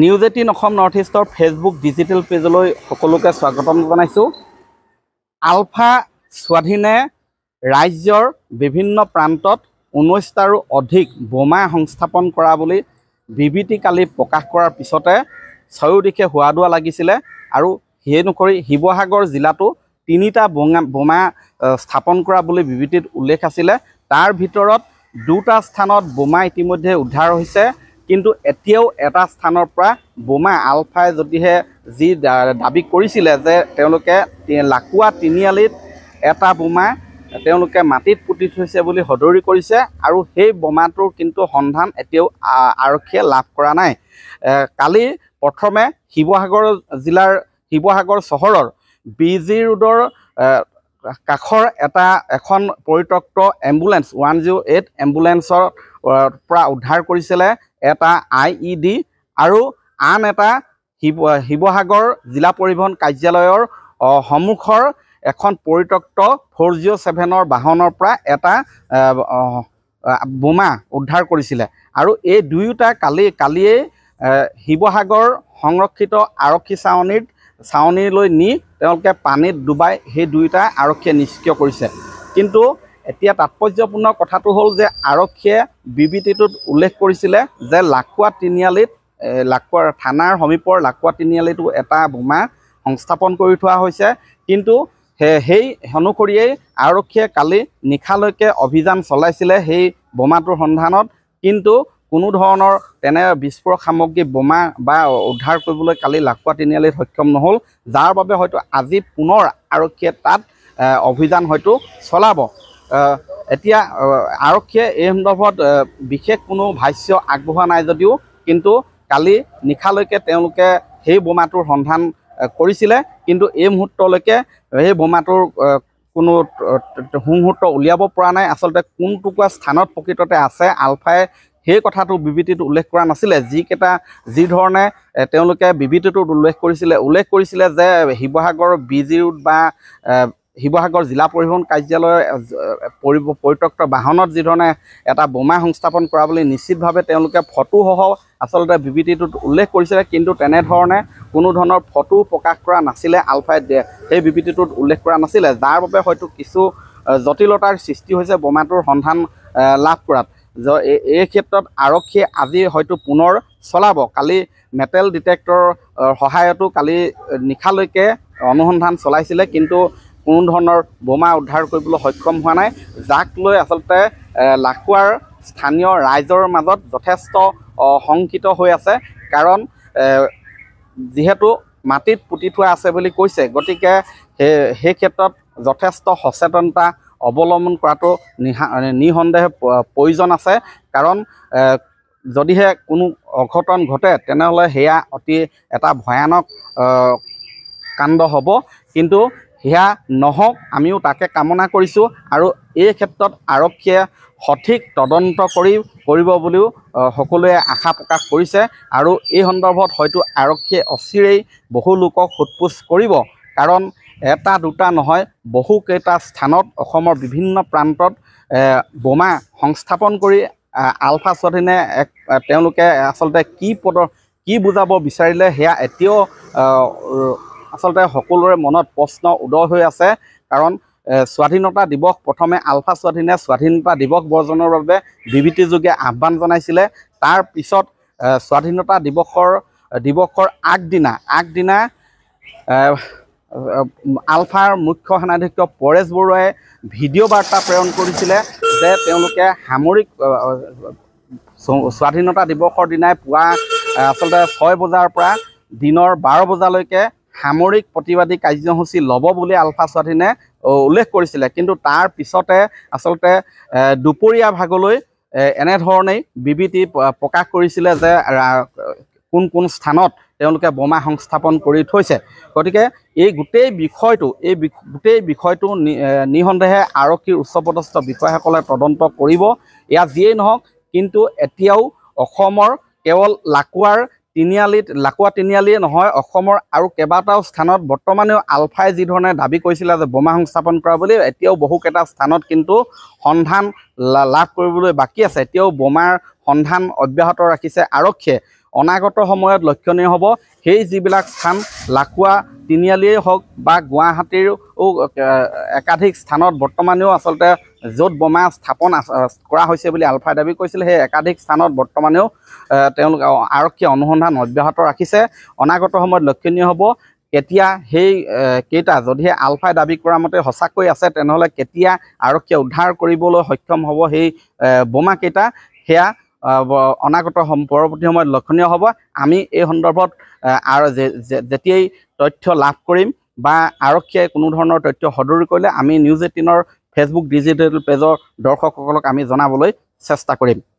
news eighteen Assam north ইষ্টৰ Facebook digital পেজলৈ সকলোকে স্বাগতম জনাইছোঁ আলফা স্বাধীনে ৰাজ্যৰ বিভিন্ন প্ৰান্তত ঊনৈছটাৰো অধিক বোমা সংস্থাপন কৰা বুলি বিবৃতি কালি প্ৰকাশ কৰাৰ পিছতে চাৰিওদিশে দোৱা লাগিছিলে আৰু সেই অনুসৰি শিৱসাগৰ জিলাতো তিনিটা বোমা বোমা স্থাপন কৰা বুলি বিবৃতিত উল্লেখ আছিলে তাৰ ভিতৰত দুটা স্থানত বোমা ইতিমধ্যে উদ্ধাৰ হৈছে কিন্তু এতিয়াও এটা স্থানৰ পৰা বোমা আলফাই যদিহে যি দাবী কৰিছিলে যে তেওঁলোকে লাকুৱা তিনিআলিত এটা বোমা তেওঁলোকে মাটিত পুতি থৈছে বুলি সদৰি কৰিছে আৰু সেই বোমাটোৰ কিন্তু সন্ধান এতিয়াও আৰক্ষীয়ে লাভ কৰা নাই কালি প্ৰথমে শিৱসাগৰ জিলাৰ শিৱসাগৰ চহৰৰ বি জি ৰোডৰ কাষৰ এটা এখন পৰিত্যক্ত এম্বুলেঞ্চ ওৱান জিৰ' এইট এম্বুলেঞ্চৰ পৰা উদ্ধাৰ কৰিছিলে এটা আই ই ডি আৰু আন এটা শিৱ শিৱসাগৰ জিলা পৰিবহণ কাৰ্যালয়ৰ সন্মুখৰ এখন পৰিত্যক্ত ফ'ৰ জিৰ' ছেভেনৰ বাহনৰ পৰা এটা বোমা উদ্ধাৰ কৰিছিলে আৰু এই দুয়োটা কালি কালিয়েই শিৱসাগৰ সংৰক্ষিত আৰক্ষী চাৱনিত চাউনীলৈ নি তেওঁলোকে পানীত ডুবাই সেই দুয়োটা আৰক্ষীয়ে নিষ্ক্ৰিয় কৰিছে কিন্তু এতিয়া তাৎপৰ্যপূৰ্ণ কথাটো হ'ল যে আৰক্ষীয়ে বিবৃতিটোত উল্লেখ কৰিছিলে যে লাকুৱা তিনিআলিত লাকুৱাৰ থানাৰ সমীপৰ লাকুৱা তিনিআলিটো এটা বোমা সংস্থাপন কৰি থোৱা হৈছে কিন্তু সেই অনুসৰিয়েই আৰক্ষীয়ে কালি নিশালৈকে অভিযান চলাইছিলে সেই বোমাটোৰ সন্ধানত কিন্তু কোনো ধৰণৰ তেনে বিস্ফোৰক সামগ্ৰী বোমা বা উদ্ধাৰ কৰিবলৈ কালি লাখোৱা তিনিআলিত সক্ষম নহ'ল যাৰ বাবে হয়তো আজি পুনৰ আৰক্ষীয়ে তাত অভিযান হয়তো চলাব এতিয়া আৰক্ষীয়ে এই সন্দৰ্ভত বিশেষ কোনো ভাষ্য আগবঢ়োৱা নাই যদিও কিন্তু কালি নিশালৈকে তেওঁলোকে সেই বোমাটোৰ সন্ধান কৰিছিলে কিন্তু এই মুহূৰ্তলৈকে সেই বোমাটোৰ কোনো সুমূহূৰ্ত উলিয়াব পৰা নাই আচলতে কোনটুকুৰা স্থানত প্ৰকৃততে আছে আলফাই সেই কথাটো বিবৃতিটো উল্লেখ কৰা নাছিলে যিকেইটা যিধৰণে তেওঁলোকে বিবৃতিটোত উল্লেখ কৰিছিলে উল্লেখ কৰিছিলে যে শিৱসাগৰ বি জি ৰোড বা শিৱসাগৰ জিলা পৰিবহণ কাৰ্যালয় পৰিত্যক্ত বাহনত যিধৰণে এটা বোমা সংস্থাপন কৰা বুলি নিশ্চিতভাৱে তেওঁলোকে ফটোসহ আচলতে বিবৃতিটোত উল্লেখ কৰিছিলে কিন্তু তেনেধৰণে কোনো ধৰণৰ ফটো প্ৰকাশ কৰা নাছিলে আলফাই সেই বিবৃতিটোত উল্লেখ কৰা নাছিলে যাৰ বাবে হয়তো কিছু জটিলতাৰ সৃষ্টি হৈছে বোমাটোৰ সন্ধান লাভ কৰাত এই ক্ষেত্ৰত আৰক্ষীয়ে আজি হয়তো পুনৰ চলাব কালি মেটেল ডিটেক্টৰ সহায়তো কালি নিশালৈকে অনুসন্ধান চলাইছিলে কিন্তু কোনো ধৰণৰ বোমা উদ্ধাৰ কৰিবলৈ সক্ষম হোৱা নাই যাক লৈ আচলতে লাখোৱাৰ স্থানীয় ৰাইজৰ মাজত যথেষ্ট শংকিত হৈ আছে কাৰণ যিহেতু মাটিত পুতি থোৱা আছে বুলি কৈছে গতিকে সেই সেই ক্ষেত্ৰত যথেষ্ট সচেতনতা অৱলম্বন কৰাটো নিঃসন্দেহে প্ৰয়োজন আছে কাৰণ যদিহে কোনো অঘটন ঘটে তেনেহ'লে সেয়া অতি এটা ভয়ানক কাণ্ড হ'ব কিন্তু সেয়া নহওক আমিও তাকে কামনা কৰিছোঁ আৰু এই ক্ষেত্ৰত আৰক্ষীয়ে সঠিক তদন্ত কৰি কৰিব বুলিও সকলোৱে আশা প্ৰকাশ কৰিছে আৰু এই সন্দৰ্ভত হয়তো আৰক্ষীয়ে অচিৰেই বহু লোকক সোধ পোছ কৰিব কাৰণ এটা দুটা নহয় বহুকেইটা স্থানত অসমৰ বিভিন্ন প্ৰান্তত বোমা সংস্থাপন কৰি আলফা স্বাধীনে এক তেওঁলোকে আচলতে কি পদ কি বুজাব বিচাৰিলে সেয়া এতিয়াও আচলতে সকলোৰে মনত প্ৰশ্ন উদয় হৈ আছে কাৰণ স্বাধীনতা দিৱস প্ৰথমে আলফা স্বাধীনে স্বাধীনতা দিৱস বৰ্জনৰ বাবে বিবৃতিযোগে আহ্বান জনাইছিলে তাৰপিছত স্বাধীনতা দিৱসৰ দিৱসৰ আগদিনা আগদিনা আলফাৰ মুখ্য সেনাধ্যক্ষ পৰেশ বৰুৱাই ভিডিঅ' বাৰ্তা প্ৰেৰণ কৰিছিলে যে তেওঁলোকে সামৰিক স্বাধীনতা দিৱসৰ দিনাই পুৱা আচলতে ছয় বজাৰ পৰা দিনৰ বাৰ বজালৈকে সামৰিক প্ৰতিবাদী কাৰ্যসূচী ল'ব বুলি আলফা স্বাধীনে উল্লেখ কৰিছিলে কিন্তু তাৰ পিছতে আচলতে দুপৰীয়া ভাগলৈ এনেধৰণেই বিবৃতি প্ৰকাশ কৰিছিলে যে কোন কোন স্থানত তেওঁলোকে বোমা সংস্থাপন কৰি থৈছে গতিকে এই গোটেই বিষয়টো এই গোটেই বিষয়টো নিঃসন্দেহে আৰক্ষীৰ উচ্চপদস্থ বিষয়াসকলে তদন্ত কৰিব এয়া যিয়েই নহওক কিন্তু এতিয়াও অসমৰ কেৱল লাকুৱাৰ তিনিআলিত লাকুৱা তিনিআলিয়ে নহয় অসমৰ আৰু কেইবাটাও স্থানত বৰ্তমানেও আলফাই যিধৰণে দাবী কৰিছিলে যে বোমা সংস্থাপন কৰা বুলি এতিয়াও বহুকেইটা স্থানত কিন্তু সন্ধান লাভ কৰিবলৈ বাকী আছে এতিয়াও বোমাৰ সন্ধান অব্যাহত ৰাখিছে আৰক্ষীয়ে অনাগত সময়ত লক্ষণীয় হ'ব সেই যিবিলাক স্থান লাকুৱা তিনিআলিয়েই হওক বা গুৱাহাটীৰো একাধিক স্থানত বৰ্তমানেও আচলতে য'ত বোমা স্থাপন কৰা হৈছে বুলি আলফাই দাবী কৰিছিল সেই একাধিক স্থানত বৰ্তমানেও তেওঁলোকে আৰক্ষীয়ে অনুসন্ধান অব্যাহত ৰাখিছে অনাগত সময়ত লক্ষণীয় হ'ব কেতিয়া সেই কেইটা যদিহে আলফাই দাবী কৰা মতে সঁচাকৈ আছে তেনেহ'লে কেতিয়া আৰক্ষীয়ে উদ্ধাৰ কৰিবলৈ সক্ষম হ'ব সেই বোমাকেইটা সেয়া অনাগত সম পৰৱৰ্তী সময়ত লক্ষণীয় হ'ব আমি এই সন্দৰ্ভত আৰু যেতিয়াই তথ্য লাভ কৰিম বা আৰক্ষীয়ে কোনো ধৰণৰ তথ্য সদৰি কৰিলে আমি নিউজ এইটিনৰ ফেচবুক ডিজিটেল পেজৰ দৰ্শকসকলক আমি জনাবলৈ চেষ্টা কৰিম